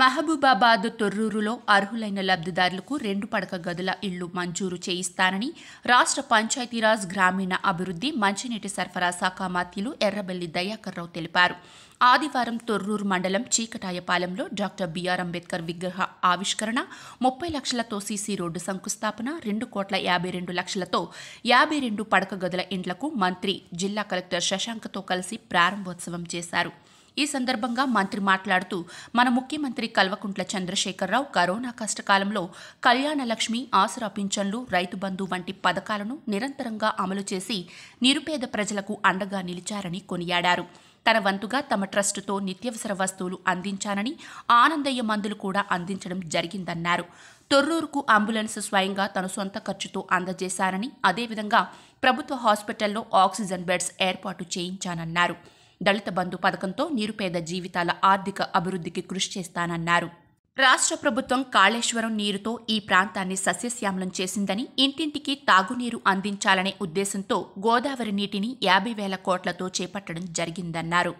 మహబూబాబాద్ తొర్రూరులో అర్హులైన లబ్ధిదారులకు రెండు పడక గదుల ఇళ్లు మంజూరు చేయిస్తానని రాష్ట్ర పంచాయతీరాజ్ గ్రామీణ అభివృద్ధి మంచినీటి సరఫరా శాఖ మాత్యులు ఎర్రబెల్లి దయాకర్రావు తెలిపారు ఆదివారం తొర్రూరు మండలం చీకటాయపాలెంలో డాక్టర్ బిఆర్ అంబేద్కర్ విగ్రహ ఆవిష్కరణ ముప్పై లక్షలతో సీసీ రోడ్డు శంకుస్థాపన రెండు కోట్ల యాభై రెండు లక్షలతో యాభై రెండు పడక గదుల ఇండ్లకు మంత్రి జిల్లా కలెక్టర్ శశాంక్తో కలిసి ప్రారంభోత్సవం చేశారు ఈ సందర్భంగా మంత్రి మాట్లాడుతూ మన ముఖ్యమంత్రి కల్వకుంట్ల చంద్రశేఖరరావు కరోనా కష్టకాలంలో కళ్యాణ లక్ష్మి ఆసరా పింఛన్లు రైతు బంధు వంటి పథకాలను నిరంతరంగా అమలు చేసి నిరుపేద ప్రజలకు అండగా నిలిచారని కొనియాడారు తన వంతుగా తమ ట్రస్టుతో నిత్యవసర వస్తువులు అందించానని ఆనందయ్య మందులు కూడా అందించడం జరిగిందన్నారు తొర్రూరుకు అంబులెన్స్ స్వయంగా తన సొంత ఖర్చుతో అందజేశారని అదేవిధంగా ప్రభుత్వ హాస్పిటల్లో ఆక్సిజన్ బెడ్స్ ఏర్పాటు చేయించానన్నారు దళిత బంధు పథకంతో నిరుపేద జీవితాల ఆర్థిక అభివృద్ధికి కృషి చేస్తానన్నారు రాష్ట్ర ప్రభుత్వం కాళేశ్వరం నీరుతో ఈ ప్రాంతాన్ని సస్యశ్యామలం చేసిందని ఇంటింటికి తాగునీరు అందించాలనే ఉద్దేశంతో గోదావరి నీటిని యాభై వేల కోట్లతో చేపట్టడం జరిగిందన్నారు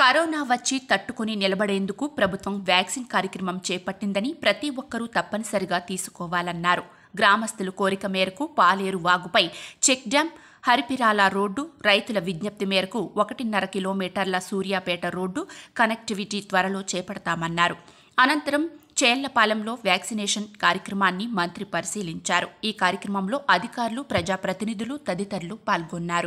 కరోనా వచ్చి తట్టుకుని నిలబడేందుకు ప్రభుత్వం వ్యాక్సిన్ కార్యక్రమం చేపట్టిందని ప్రతి ఒక్కరూ తప్పనిసరిగా తీసుకోవాలన్నారు గ్రామస్తులు కోరిక మేరకు పాలేరు వాగుపై చెక్ డ్యాం హరిపిరాల రోడ్డు రైతుల విజ్ఞప్తి మేరకు ఒకటిన్నర కిలోమీటర్ల సూర్యాపేట రోడ్డు కనెక్టివిటీ త్వరలో చేపడతామన్నారు అనంతరం చేళ్లపాలెంలో వ్యాక్సినేషన్ కార్యక్రమాన్ని మంత్రి పరిశీలించారు ఈ కార్యక్రమంలో అధికారులు ప్రజాప్రతినిధులు తదితరులు పాల్గొన్నారు